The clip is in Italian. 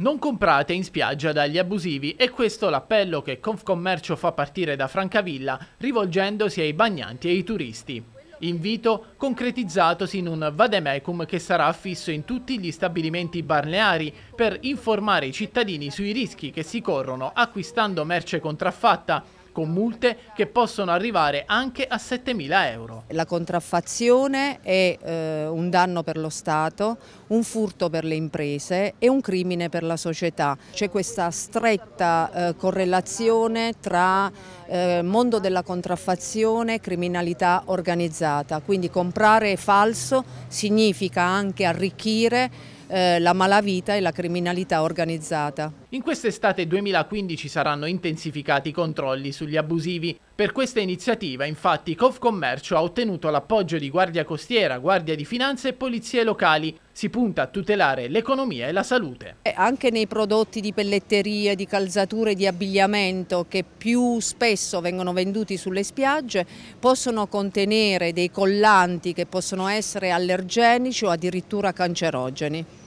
Non comprate in spiaggia dagli abusivi e questo l'appello che Confcommercio fa partire da Francavilla rivolgendosi ai bagnanti e ai turisti. Invito concretizzatosi in un vademecum che sarà affisso in tutti gli stabilimenti balneari per informare i cittadini sui rischi che si corrono acquistando merce contraffatta con multe che possono arrivare anche a 7.000 euro. La contraffazione è eh, un danno per lo Stato, un furto per le imprese e un crimine per la società. C'è questa stretta eh, correlazione tra eh, mondo della contraffazione e criminalità organizzata, quindi comprare falso significa anche arricchire eh, la malavita e la criminalità organizzata. In quest'estate 2015 saranno intensificati i controlli sugli abusivi. Per questa iniziativa, infatti, Confcommercio ha ottenuto l'appoggio di Guardia Costiera, Guardia di Finanza e Polizie Locali. Si punta a tutelare l'economia e la salute. Anche nei prodotti di pelletteria, di calzature, di abbigliamento che più spesso vengono venduti sulle spiagge possono contenere dei collanti che possono essere allergenici o addirittura cancerogeni.